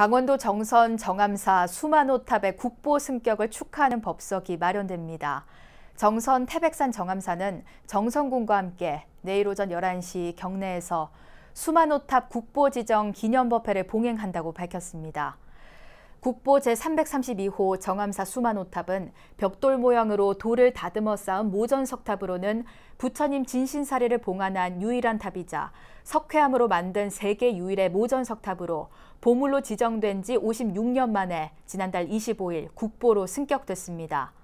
강원도 정선 정암사 수만호탑의 국보 승격을 축하하는 법석이 마련됩니다. 정선 태백산 정암사는 정선군과 함께 내일 오전 11시 경내에서 수만호탑 국보 지정 기념법회를 봉행한다고 밝혔습니다. 국보 제332호 정암사 수만호탑은 벽돌 모양으로 돌을 다듬어 쌓은 모전석탑으로는 부처님 진신사례를 봉안한 유일한 탑이자 석회암으로 만든 세계 유일의 모전석탑으로 보물로 지정된 지 56년 만에 지난달 25일 국보로 승격됐습니다.